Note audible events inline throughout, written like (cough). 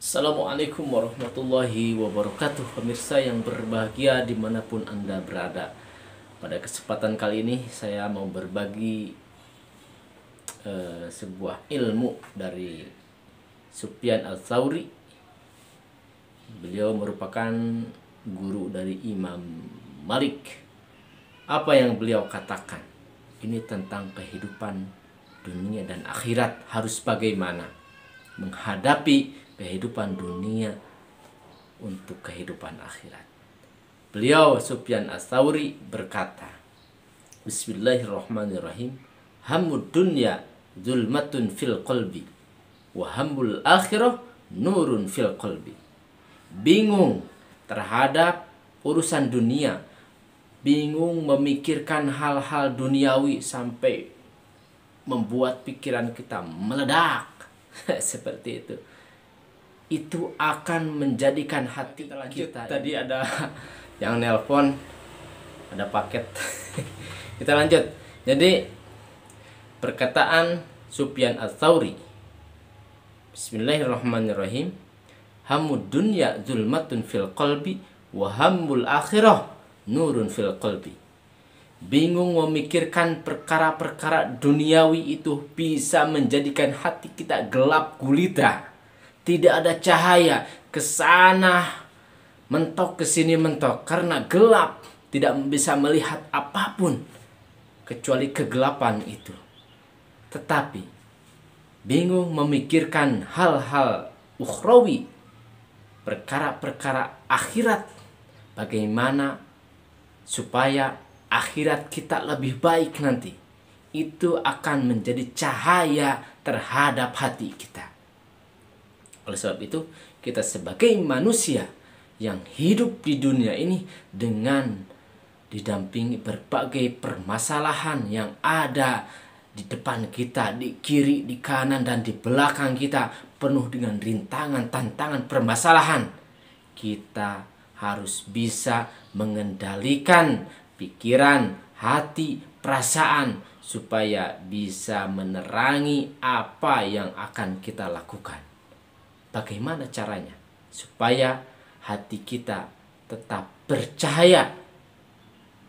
Assalamualaikum warahmatullahi wabarakatuh Pemirsa yang berbahagia dimanapun Anda berada Pada kesempatan kali ini saya mau berbagi uh, sebuah ilmu dari Supian al-Thawri Beliau merupakan guru dari Imam Malik Apa yang beliau katakan? Ini tentang kehidupan dunia dan akhirat harus bagaimana? menghadapi kehidupan dunia untuk kehidupan akhirat. Beliau Sufyan As-Sauri berkata, Bismillahirrahmanirrahim, hamud dunya zulmatun fil qalbi wa hamul akhirah nurun fil qalbi. Bingung terhadap urusan dunia, bingung memikirkan hal-hal duniawi sampai membuat pikiran kita meledak (laughs) seperti itu itu akan menjadikan hati kita, lanjut. kita tadi ada (laughs) yang nelpon ada paket (laughs) kita lanjut jadi perkataan Supian Al tsauri Bismillahirrahmanirrahim hamud dunya zulmatun fil qalbi wa hamul akhirah nurun fil qalbi bingung memikirkan perkara-perkara duniawi itu bisa menjadikan hati kita gelap gulita. Tidak ada cahaya ke sana mentok ke sini mentok karena gelap tidak bisa melihat apapun kecuali kegelapan itu. Tetapi bingung memikirkan hal-hal ukhrawi, perkara-perkara akhirat bagaimana supaya akhirat kita lebih baik nanti, itu akan menjadi cahaya terhadap hati kita. Oleh sebab itu, kita sebagai manusia yang hidup di dunia ini dengan didampingi berbagai permasalahan yang ada di depan kita, di kiri, di kanan, dan di belakang kita, penuh dengan rintangan, tantangan, permasalahan. Kita harus bisa mengendalikan pikiran, hati, perasaan supaya bisa menerangi apa yang akan kita lakukan. Bagaimana caranya supaya hati kita tetap bercahaya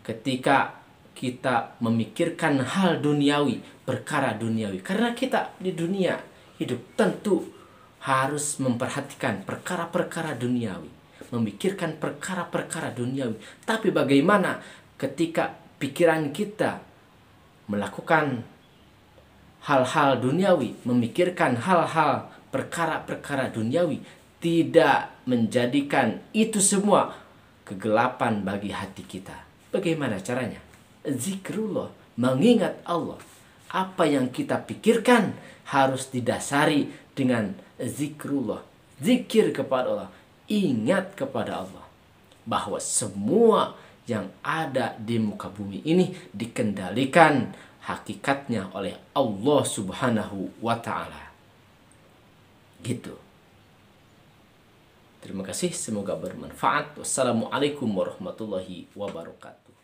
ketika kita memikirkan hal duniawi, perkara duniawi. Karena kita di dunia hidup tentu harus memperhatikan perkara-perkara duniawi, memikirkan perkara-perkara duniawi. Tapi bagaimana ketika pikiran kita melakukan hal-hal duniawi, memikirkan hal-hal perkara-perkara duniawi, tidak menjadikan itu semua kegelapan bagi hati kita. Bagaimana caranya? Zikrullah, mengingat Allah. Apa yang kita pikirkan harus didasari dengan zikrullah. Zikir kepada Allah, ingat kepada Allah. Bahwa semua yang ada di muka bumi ini dikendalikan hakikatnya oleh Allah Subhanahu wa taala. Gitu. Terima kasih, semoga bermanfaat. Wassalamualaikum warahmatullahi wabarakatuh.